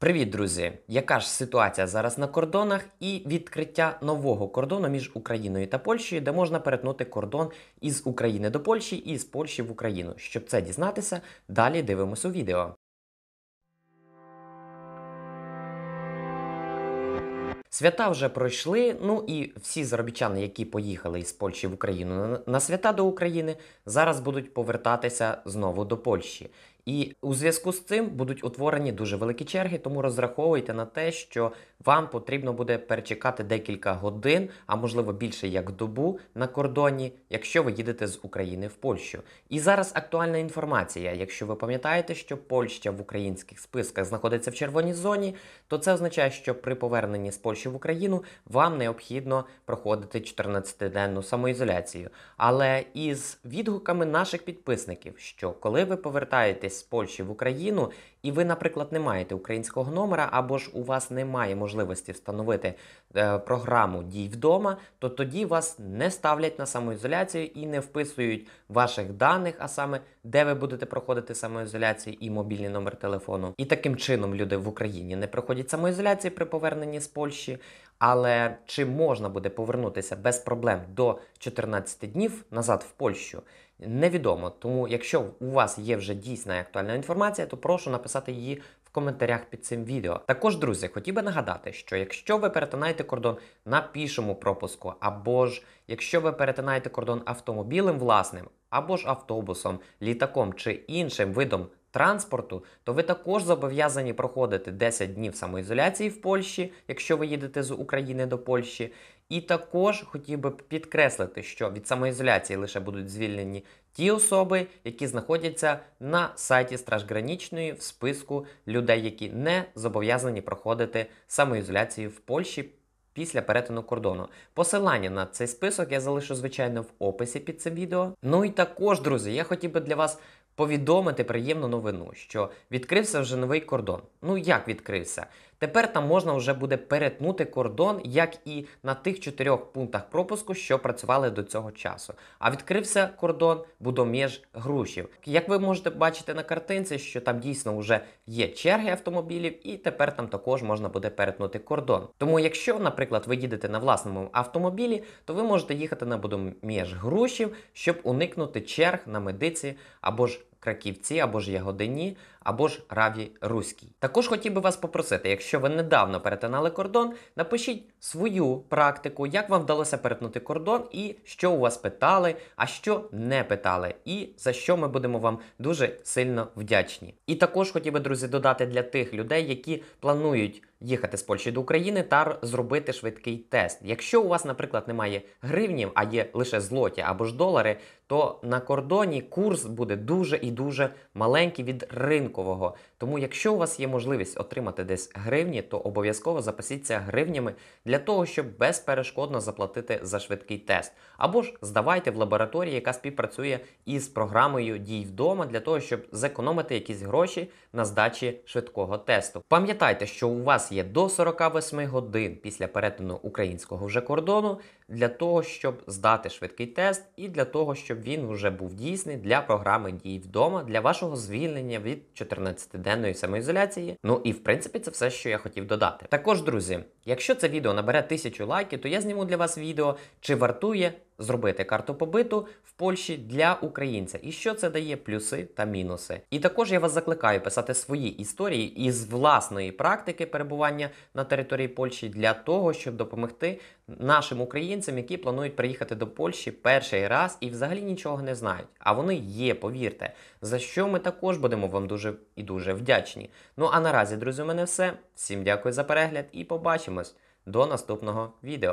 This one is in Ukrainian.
Привіт, друзі! Яка ж ситуація зараз на кордонах і відкриття нового кордону між Україною та Польщею, де можна перетнути кордон із України до Польщі і з Польщі в Україну? Щоб це дізнатися, далі дивимося у відео. Свята вже пройшли. Ну і всі заробітчани, які поїхали із Польщі в Україну на свята до України, зараз будуть повертатися знову до Польщі. І у зв'язку з цим будуть утворені дуже великі черги, тому розраховуйте на те, що вам потрібно буде перечекати декілька годин, а можливо більше як добу на кордоні, якщо ви їдете з України в Польщу. І зараз актуальна інформація. Якщо ви пам'ятаєте, що Польща в українських списках знаходиться в червоній зоні, то це означає, що при поверненні з Польщі в Україну вам необхідно проходити 14-денну самоізоляцію. Але із відгуками наших підписників, що коли ви повертаєтесь, переселяєтесь з Польщі в Україну, і ви, наприклад, не маєте українського номера, або ж у вас немає можливості встановити е, програму дій вдома, то тоді вас не ставлять на самоізоляцію і не вписують ваших даних, а саме де ви будете проходити самоізоляцію і мобільний номер телефону. І таким чином люди в Україні не проходять самоізоляції при поверненні з Польщі. Але чи можна буде повернутися без проблем до 14 днів назад в Польщу? Невідомо. Тому, якщо у вас є вже дійсна і актуальна інформація, то прошу написати її в коментарях під цим відео. Також, друзі, хотів би нагадати, що якщо ви перетинаєте кордон на пішому пропуску, або ж якщо ви перетинаєте кордон автомобілем власним, або ж автобусом, літаком чи іншим видом транспорту, то ви також зобов'язані проходити 10 днів самоізоляції в Польщі, якщо ви їдете з України до Польщі. І також хотів би підкреслити, що від самоізоляції лише будуть звільнені ті особи, які знаходяться на сайті Стражгранічної в списку людей, які не зобов'язані проходити самоізоляцію в Польщі. Після перетину кордону. Посилання на цей список я залишу, звичайно, в описі під цим відео. Ну і також, друзі, я хотів би для вас повідомити приємну новину, що відкрився вже новий кордон. Ну як відкрився? Тепер там можна вже буде перетнути кордон, як і на тих чотирьох пунктах пропуску, що працювали до цього часу. А відкрився кордон Будоміж грушів. Як ви можете бачити на картинці, що там дійсно вже є черги автомобілів, і тепер там також можна буде перетнути кордон. Тому, якщо, наприклад, ви їдете на власному автомобілі, то ви можете їхати на Будоміж грушів, щоб уникнути черг на медиці або ж Краківці або ж Ягодині, або ж Раві Руській. Також хотів би вас попросити, якщо ви недавно перетинали кордон, напишіть свою практику, як вам вдалося перетнути кордон і що у вас питали, а що не питали, і за що ми будемо вам дуже сильно вдячні. І також хотів би, друзі, додати для тих людей, які планують їхати з Польщі до України та зробити швидкий тест. Якщо у вас, наприклад, немає гривнів, а є лише злоті або ж долари, то на кордоні курс буде дуже і дуже маленький від ринкового. Тому, якщо у вас є можливість отримати десь гривні, то обов'язково запасіться гривнями для того, щоб безперешкодно заплатити за швидкий тест. Або ж здавайте в лабораторії, яка співпрацює із програмою дій вдома, для того, щоб зекономити якісь гроші на здачі швидкого тесту. Пам'ятайте, що у вас є до 48 годин після перетину українського вже кордону для того, щоб здати швидкий тест, і для того, щоб він вже був дійсний для програми дій вдома для вашого звільнення від 14-денної самоізоляції. Ну і в принципі це все, що я хотів додати. Також, друзі, якщо це відео набере тисячу лайків, то я зніму для вас відео, чи вартує. Зробити карту побиту в Польщі для українця, і що це дає плюси та мінуси. І також я вас закликаю писати свої історії із власної практики перебування на території Польщі для того, щоб допомогти нашим українцям українцям, які планують приїхати до Польщі перший раз і взагалі нічого не знають. А вони є, повірте, за що ми також будемо вам дуже і дуже вдячні. Ну а наразі, друзі, у мене все. Всім дякую за перегляд і побачимось до наступного відео.